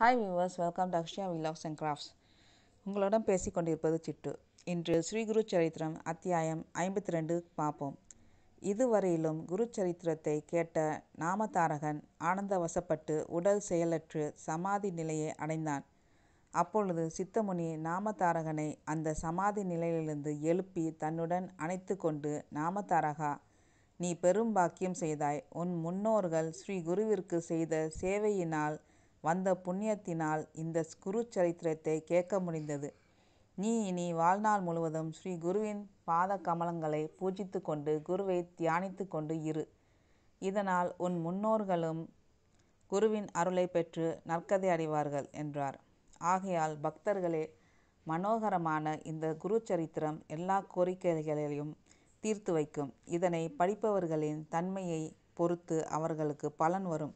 hi viewers welcome to Akshaya vlogs and crafts உங்களுடன் பேசி கொண்டிருப்பது சிட்டு இன்று ஸ்ரீ குரு சரித்திரம் அத்தியாயம் ஐம்பத்தி ரெண்டு பார்ப்போம் இதுவரையிலும் குரு சரித்திரத்தை கேட்ட நாமதாரகன் வசப்பட்டு உடல் செயலற்று சமாதி நிலையை அடைந்தான் அப்பொழுது சித்தமுனி நாமதாரகனை அந்த சமாதி நிலையிலிருந்து எழுப்பி தன்னுடன் அணைத்து கொண்டு நாமதாரகா நீ பெரும் பாக்கியம் செய்தாய் உன் முன்னோர்கள் ஸ்ரீ குருவிற்கு செய்த சேவையினால் வந்த புண்ணியத்தினால் இந்த குரு சரித்திரத்தை கேட்க முடிந்தது நீ இனி வாழ்நாள் முழுவதும் ஸ்ரீ குருவின் பாத கமலங்களை பூஜித்து கொண்டு குருவை தியானித்து கொண்டு இரு இதனால் உன் முன்னோர்களும் குருவின் அருளை பெற்று நற்கதை அடைவார்கள் என்றார் ஆகையால் பக்தர்களே மனோகரமான இந்த குரு சரித்திரம் எல்லா கோரிக்கைகளையும் தீர்த்து வைக்கும் இதனை படிப்பவர்களின் தன்மையை பொறுத்து அவர்களுக்கு பலன் வரும்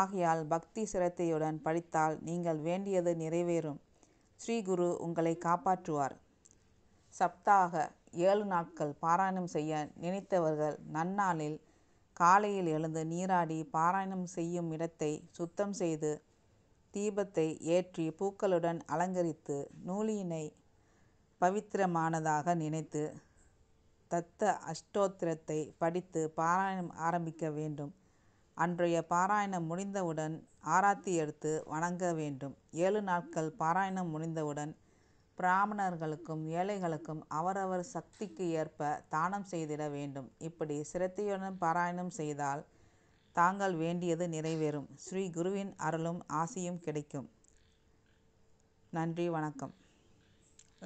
ஆகையால் பக்தி சிரத்தையுடன் படித்தால் நீங்கள் வேண்டியது நிறைவேறும் ஸ்ரீகுரு உங்களை காப்பாற்றுவார் சப்தாக ஏழு நாட்கள் பாராயணம் செய்ய நினைத்தவர்கள் நன்னாளில் காலையில் எழுந்து நீராடி பாராயணம் செய்யும் இடத்தை சுத்தம் செய்து தீபத்தை ஏற்றி பூக்களுடன் அலங்கரித்து நூலியினை பவித்திரமானதாக நினைத்து தத்த அஷ்டோத்திரத்தை படித்து பாராயணம் ஆரம்பிக்க வேண்டும் அன்றைய பாராயணம் முடிந்தவுடன் ஆராத்தி எடுத்து வணங்க வேண்டும் ஏழு நாட்கள் பாராயணம் முடிந்தவுடன் பிராமணர்களுக்கும் ஏழைகளுக்கும் அவரவர் சக்திக்கு ஏற்ப தானம் செய்திட வேண்டும் இப்படி சிரத்தையுடன் பாராயணம் செய்தால் தாங்கள் வேண்டியது நிறைவேறும் ஸ்ரீ குருவின் அருளும் ஆசியும் கிடைக்கும் நன்றி வணக்கம்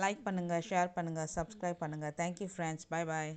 லைக் பண்ணுங்கள் ஷேர் பண்ணுங்கள் சப்ஸ்கிரைப் பண்ணுங்கள் தேங்க்யூ ஃப்ரெண்ட்ஸ் பாய் பாய்